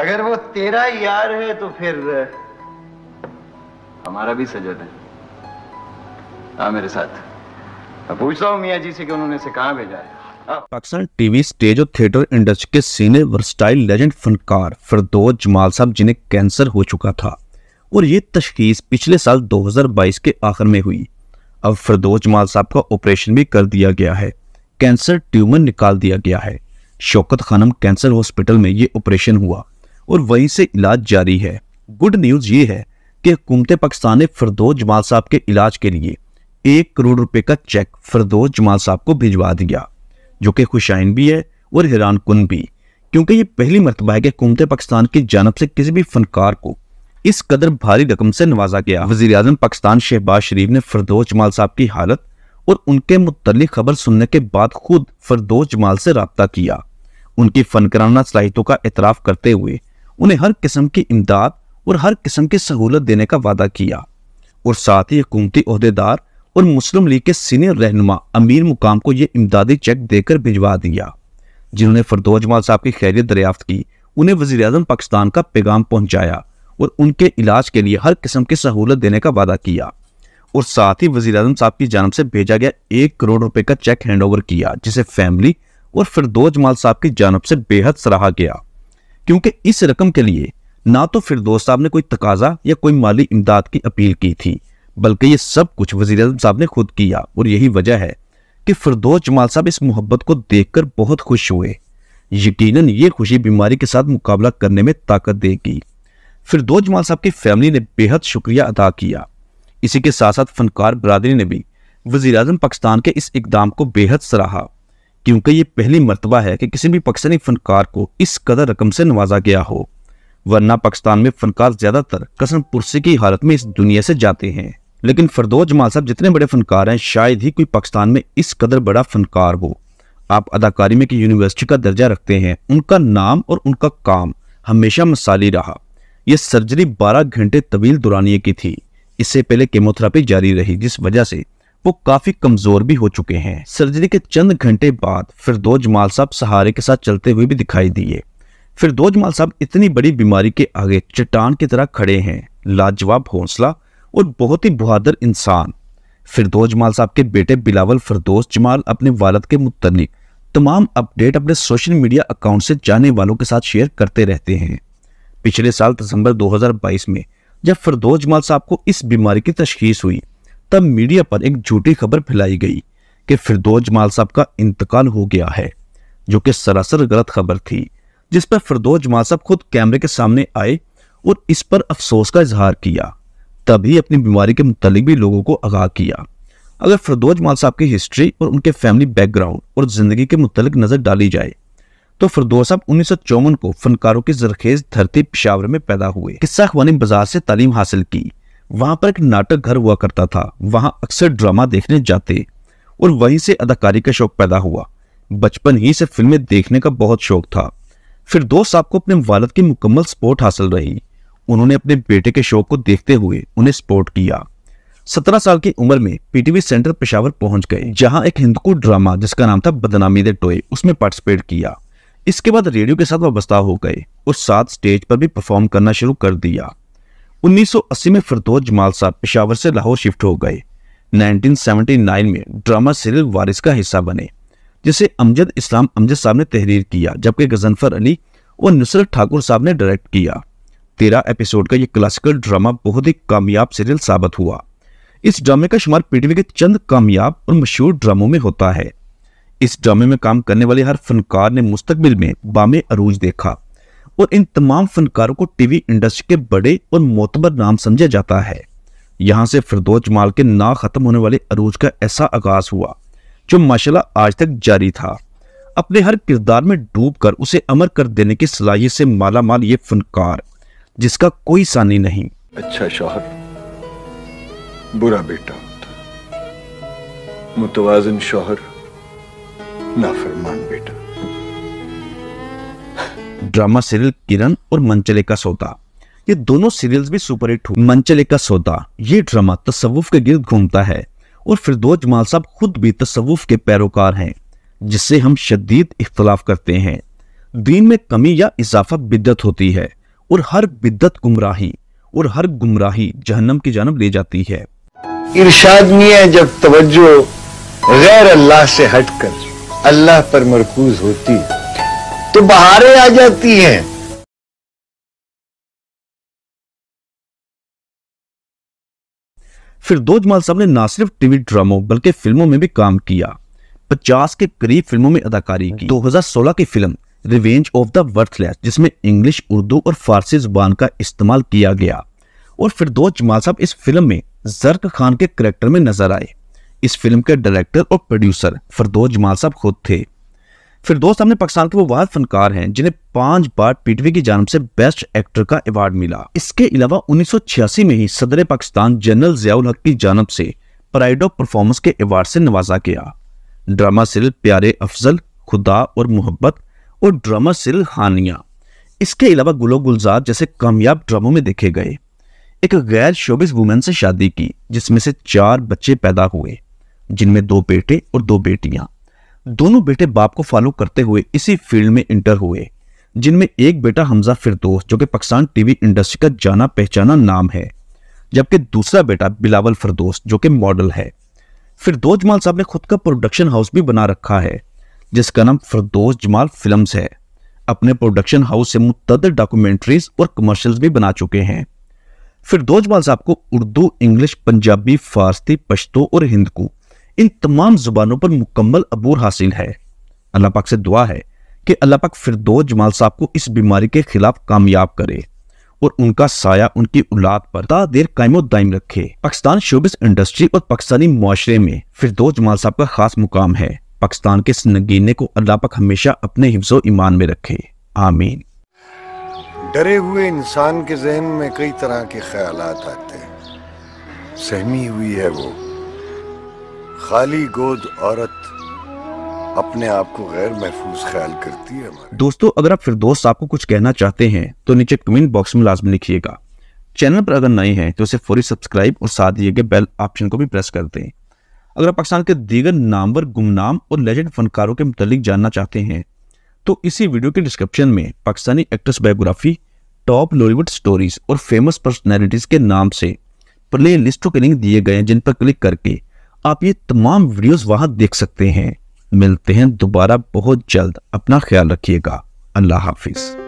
अगर वो तेरा यार है तो फिर हमारा भी सजद है आ मेरे साथ मैं पूछ रहा हूँ मियाँ जी से कि उन्होंने इसे कहाँ भेजा है पाकिस्तान टीवी स्टेज और थिएटर इंडस्ट्री के सीनियर वर्सटाइल लेजेंड फनकार फरदोज जमाल साहब जिन्हें कैंसर हो चुका था और ये तशखीस पिछले साल 2022 के आखिर में हुई अब फरदोज जमाल साहब का ऑपरेशन भी कर दिया गया है कैंसर ट्यूमर निकाल दिया गया है शौकत खानम कैंसर हॉस्पिटल में ये ऑपरेशन हुआ और वहीं से इलाज जारी है गुड न्यूज ये है कि हुकूमत पाकिस्तान ने फरदोज जमाल साहब के इलाज के लिए एक करोड़ रुपए का चेक फरदोज जमाल साहब को भिजवा दिया जो कि खुशाइन भी है और हैरान कन भी क्योंकि ये पहली मरतबा है कि हुकूमत पाकिस्तान की जानब से किसी भी फनकार को इस कदर भारी रकम से नवाजा गया वजी अजम पाकिस्तान शहबाज शरीफ ने फरदोज जमाल साहब की हालत और उनके मुतल खबर सुनने के बाद खुद फरदोज जमाल से रबता किया उनकी फनकराना सलाहितों का एतराफ़ करते हुए उन्हें हर किस्म की इमदाद और हर किस्म की सहूलत देने का वादा किया और साथ ही हुकूमती अहदेदार और मुस्लिम लीग के सीनियर रहनुमा अमीर मुकाम को यह इमदादी चेक देकर भिजवा दिया जिन्होंने फरदोज माल साहब की खैरियत दरियाफ्त की उन्हें वजीर अजम पाकिस्तान का पैगाम पहुंचाया और उनके इलाज के लिए हर किस्म की सहूलत देने का वादा किया और साथ ही वजीर अजम साहब की जानब से भेजा गया एक करोड़ रुपए का चेक हैंड ओवर किया जिसे फैमिली और फिरदोज जमाल साहब की जानब से बेहद सराहा गया क्योंकि इस रकम के लिए ना तो फिरदौस साहब ने कोई तकाजा या कोई माली इमदाद की अपील की थी बल्कि ये सब कुछ वजीर अजम साहब ने खुद किया और यही वजह है कि फिरदौस जमाल साहब इस मोहब्बत को देखकर बहुत खुश हुए यकीनन ये खुशी बीमारी के साथ मुकाबला करने में ताकत देगी फिरदौस जमाल साहब की फैमिली ने बेहद शुक्रिया अदा किया इसी के साथ साथ फनकार बरदरी ने भी वजीर अजम पाकिस्तान के इस इकदाम को बेहद सराहा क्योंकि ये पहली मरतबा है कि किसी भी पाकिस्तानी फनकार को इस कदर रकम से नवाजा गया हो वरना पाकिस्तान में फनकार ज़्यादातर कसम पुरसी की हालत में इस दुनिया से जाते हैं लेकिन फरदो जमाल साहब जितने बड़े फनकार हैं शायद ही कोई पाकिस्तान में इस कदर बड़ा फनकार हो आप अदाकारी में की यूनिवर्सिटी का दर्जा रखते हैं उनका नाम और उनका काम हमेशा मसाली रहा यह सर्जरी 12 घंटे तवील दुरानिए की थी इससे पहले केमोथेरापी जारी रही जिस वजह से वो काफी कमजोर भी हो चुके हैं सर्जरी के चंद घंटे बाद फिरदोज माल साहब सहारे के साथ चलते हुए भी दिखाई दिए फिरदोज माल साहब इतनी बड़ी बीमारी के आगे चट्टान की तरह खड़े हैं लाजवाब हौसला और बहुत ही बहादुर इंसान फिरदोज माल साहब के बेटे बिलावल फिरदोज जमाल अपने वालद के मुतलिक तमाम अपडेट अपने सोशल मीडिया अकाउंट से जाने वालों के साथ शेयर करते रहते हैं पिछले साल दिसंबर 2022 में जब फिरदोज जमाल साहब को इस बीमारी की तशखीस हुई तब मीडिया पर एक झूठी खबर फैलाई गई कि फिरदौज माल साहब का इंतकाल हो गया है जो कि सरासर गलत खबर थी जिस पर फिरदौज माल साहब खुद कैमरे के सामने आए और इस पर अफसोस का इजहार किया तभी अपनी बीमारी के मुतालिक भी लोगों को आगाह किया अगर फिरदौज माल साहब की हिस्ट्री और उनके फैमिली बैकग्राउंड और ज़िंदगी के मुतालिक नज़र डाली जाए तो फिरदौस साहब उन्नीस को फनकारों की जरखेज धरती पिशावर में पैदा हुए किस्सा खानी बाजार से तालीम हासिल की वहां पर एक नाटक घर हुआ करता था वहां अक्सर ड्रामा देखने जाते और वहीं से अदाकारी का शौक पैदा हुआ बचपन ही से फिल्में देखने का बहुत शौक था फिर दोस्त साहब को अपने वालद की मुकम्मल सपोर्ट हासिल रही उन्होंने अपने बेटे के शौक को देखते हुए उन्हें सपोर्ट किया सत्रह साल की उम्र में पीटीवी सेंटर पेशावर पहुंच गए जहां एक हिंदकू ड्रामा जिसका नाम था बदनामी दे टोए उसमें पार्टिसिपेट किया इसके बाद रेडियो के साथ वाबस्ता हो गए और साथ स्टेज पर भी परफॉर्म करना शुरू कर दिया 1980 में फिरतोज जमाल साहब पेशावर से लाहौर शिफ्ट हो गए 1979 में ड्रामा सीरियल वारिस का हिस्सा बने जिसे अमजद इस्लाम अमजद साहब ने तहरीर किया जबकि गजनफर अली और नुसरत ठाकुर साहब ने डायरेक्ट किया तेरह एपिसोड का यह क्लासिकल ड्रामा बहुत ही कामयाब सीरियल साबित हुआ इस ड्रामे का शुमार पीटीवी के चंद कामयाब और मशहूर ड्रामों में होता है इस ड्रामे में काम करने वाले हर फनकार ने मुस्तबिल में बामे अरूज देखा और इन तमाम फनकारों को टीवी इंडस्ट्री के बड़े और मोतबर नाम समझा जाता है यहाँ से फिरदौज जमाल के ना खत्म होने वाले अरूज का ऐसा आगाज हुआ जो माशाला आज तक जारी था अपने हर किरदार में डूबकर उसे अमर कर देने की सलाहियत से माला माल ये फनकार जिसका कोई सानी नहीं अच्छा शोहर बुरा बेटा मुतवाजन शोहर नाफरमान बेटा ड्रामा सीरियल किरण और मंचले का सोता ये दोनों सीरियल्स भी सुपरहिट हुए मंचले का ये ड्रामा तस्वुफ के गिर्द घूमता है और फिरदोज जमाल साहब खुद भी तस्वुफ के पैरोकार हैं जिससे हम शदीद इख्तलाफ करते हैं दीन में कमी या इजाफा बिद्दत होती है और हर बिद्दत गुमराही और हर गुमराही जहन्नम की जानब ले जाती है इरशाद मियाँ जब तवज्जो गैर अल्लाह से हटकर अल्लाह पर मरकूज होती है तो बहारें आ जाती हैं फिरदोज माल साहब ने ना सिर्फ टीवी ड्रामों बल्कि फिल्मों में भी काम किया 50 के करीब फिल्मों में अदाकारी की 2016 की film Revenge of the Worthless जिसमें इंग्लिश उर्दू और फारसी जुबान का इस्तेमाल किया गया और फिरदोज जमाल साहब इस फिल्म में जर्क खान के करेक्टर में नजर आए इस फिल्म के डायरेक्टर और प्रोड्यूसर फिरदोज जमाल साहब खुद थे फिर दोस्त हमने पाकिस्तान के वो वाद फनकार हैं जिन्हें पांच बार पीटवी की जानब से बेस्ट एक्टर का अवार्ड मिला इसके अलावा 1986 में ही सदर पाकिस्तान जनरल जियाउल हक की जानब से प्राइड ऑफ परफॉर्मेंस के अवार्ड से नवाजा गया ड्रामा सिल प्यारे अफजल खुदा और मोहब्बत और ड्रामा सिल हानिया इसके अलावा गुलो गुलजार जैसे कामयाब ड्रामों में देखे गए एक गैर शोबिस वुमेन से शादी की जिसमें से चार बच्चे पैदा हुए जिनमें दो बेटे और दो बेटियां दोनों बेटे बाप को फॉलो करते हुए इसी फील्ड में इंटर हुए जिनमें एक बेटा हमजा फिरदोस जो कि पाकिस्तान टीवी इंडस्ट्री का जाना पहचाना नाम है जबकि दूसरा बेटा बिलावल फिरदोस जो कि मॉडल है फिरदोस जमाल साहब ने खुद का प्रोडक्शन हाउस भी बना रखा है जिसका नाम फिरदोस जमाल फिल्म्स है अपने प्रोडक्शन हाउस से मुतद डॉक्यूमेंट्रीज और कमर्शल्स भी बना चुके हैं फिरदोस जमाल साहब को उर्दू इंग्लिश पंजाबी फारसी पश्तो और हिंदकू इन तमाम जुबानों पर मुकम्मल अबूर हासिल है अल्लाह पाक से दुआ है कि अल्लाह पाक फिर दो जमाल साहब को इस बीमारी के खिलाफ कामयाब करे और उनका साया उनकी औलाद पर ता देर कायमो दायम रखे पाकिस्तान शोबिस इंडस्ट्री और पाकिस्तानी माशरे में फिर दो जमाल साहब का खास मुकाम है पाकिस्तान के इस नगीने को अल्लाह पाक हमेशा अपने हिफ्जो ईमान में रखे आमीन डरे हुए इंसान के जहन में कई तरह के ख्याल आते हैं सहमी हुई है वो खाली गोद औरत अपने आप को गैर महफूज ख्याल करती है हमारे दोस्तों अगर आप फिर दोस्त आपको कुछ कहना चाहते हैं तो नीचे कमेंट बॉक्स में लाजमी लिखिएगा चैनल पर अगर नए हैं तो उसे फौरी सब्सक्राइब और साथ दिए गए बेल ऑप्शन को भी प्रेस कर दें अगर आप पाकिस्तान के दीगर नामवर गुमनाम और लेजेंड फनकारों के मतलब जानना चाहते हैं तो इसी वीडियो के डिस्क्रिप्शन में Pakistani actress biography top Lollywood stories और फेमस पर्सनैलिटीज़ के नाम से प्ले लिस्टों के लिंक दिए गए हैं जिन पर क्लिक करके आप ये तमाम वीडियोस वहां देख सकते हैं मिलते हैं दोबारा बहुत जल्द अपना ख्याल रखिएगा अल्लाह हाफिज़